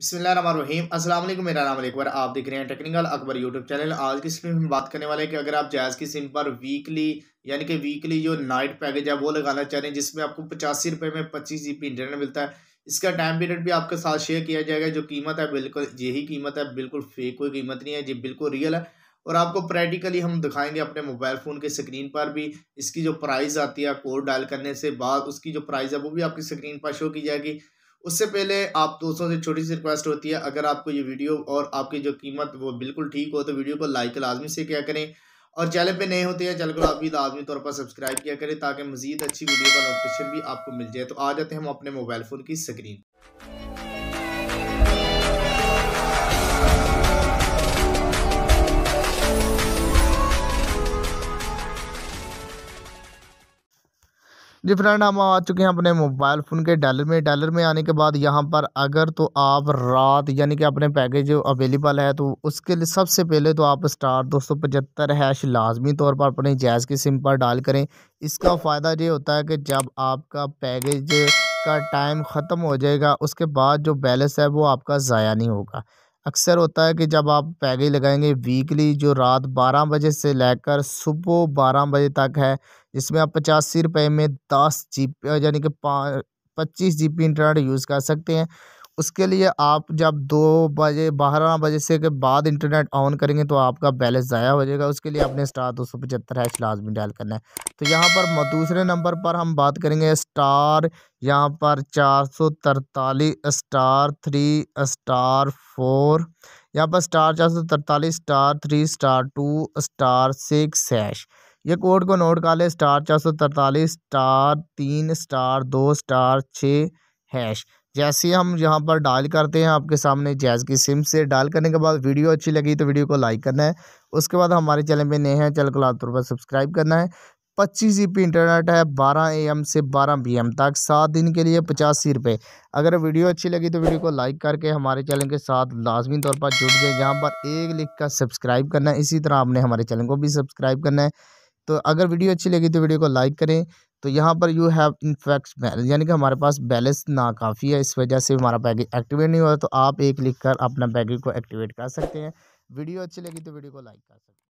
बिसमीम वालेकुम मेरा नाम अकबर आप देख रहे हैं टेक्निकल अकबर यूट्यूब चैनल आज की स्क्रीन में बात करने वाले हैं कि अगर आप जायज़ की सिम पर वीकली यानी कि वीकली जो नाइट पैकेज है वो लगाना चाह रहे हैं जिसमें आपको पचासी रुपये में पच्चीस जी इंटरनेट मिलता है इसका टाइम पीरियड भी आपके साथ शेयर किया जाएगा जो कीमत है बिल्कुल यही कीमत है बिल्कुल फेक कोई कीमत नहीं है जी बिल्कुल रियल है और आपको प्रैक्टिकली हम दिखाएंगे अपने मोबाइल फ़ोन के स्क्रीन पर भी इसकी जो प्राइस आती है कोड डायल करने से बाद उसकी जो प्राइस है वो भी आपकी स्क्रीन पर शो की जाएगी उससे पहले आप दोस्तों से छोटी सी रिक्वेस्ट होती है अगर आपको ये वीडियो और आपकी जो कीमत वो बिल्कुल ठीक हो तो वीडियो को लाइक लाजमी से क्या करें और चैनल पे नए होते हैं चैनल को आप भी लाजमी तौर पर सब्सक्राइब किया करें ताकि मजीद अच्छी वीडियो का नोटिफिकेशन भी आपको मिल जाए तो आ जाते हैं हम अपने मोबाइल फ़ोन की स्क्रीन जी फ्रेंड हम आ चुके हैं अपने मोबाइल फ़ोन के डालर में डालर में आने के बाद यहाँ पर अगर तो आप रात यानी कि अपने पैकेज अवेलेबल है तो उसके लिए सबसे पहले तो आप स्टार दो सौ पचहत्तर हैश लाजमी तौर पर अपने जैज़ की सिम पर डाल करें इसका फ़ायदा ये होता है कि जब आपका पैकेज का टाइम ख़त्म हो जाएगा उसके बाद जो बैलेंस है वो आपका ज़ाया नहीं होगा अक्सर होता है कि जब आप पैकेज लगाएंगे वीकली जो रात बारह बजे से लेकर सुबह बारह बजे तक है जिसमें आप पचासी रुपये में दस जी यानी कि पच्चीस जी पी इंटरनेट यूज़ कर सकते हैं उसके लिए आप जब दो बजे बारह बजे से के बाद इंटरनेट ऑन करेंगे तो आपका बैलेंस ज़ाया हो जाएगा उसके लिए आपने स्टार दो सौ पचहत्तर हैश लाजमी डायल करना है तो यहाँ पर दूसरे नंबर पर हम बात करेंगे स्टार यहाँ पर चार सौ तरतालीस स्टार थ्री स्टार फोर यहाँ पर स्टार चार सौ तरतालीस star three star two star six hash ये कोड को नोट कर ले स्टार चार सौ तरतालीस स्टार तीन स्टार दो स्टार छः हैश जैसे हम यहाँ पर डायल करते हैं आपके सामने जैज़ की सिम से डायल करने के बाद वीडियो अच्छी लगी तो वीडियो को लाइक करना है उसके बाद हमारे चैनल पे नए हैं चैनल को लाभ तौर पर सब्सक्राइब करना है पच्चीस जी बी इंटरनेट है बारह ए एम से बारह बी एम तक सात दिन के लिए पचासी रुपये अगर वीडियो अच्छी लगी तो वीडियो को लाइक करके हमारे चैनल के साथ लाजमी तौर पर जुड़ जाए यहाँ पर एक लिख कर सब्सक्राइब करना है इसी तरह आपने हमारे चैनल को भी सब्सक्राइब करना है तो अगर वीडियो अच्छी लगी तो वीडियो को लाइक करें तो यहाँ पर यू हैव इनफैक्ट बैलेंस यानी कि हमारे पास बैलेंस ना काफ़ी है इस वजह से हमारा पैकेज एक्टिवेट नहीं हुआ तो आप एक लिख कर अपना पैकेज को एक्टिवेट कर सकते हैं वीडियो अच्छी लगी तो वीडियो को लाइक कर सकते हैं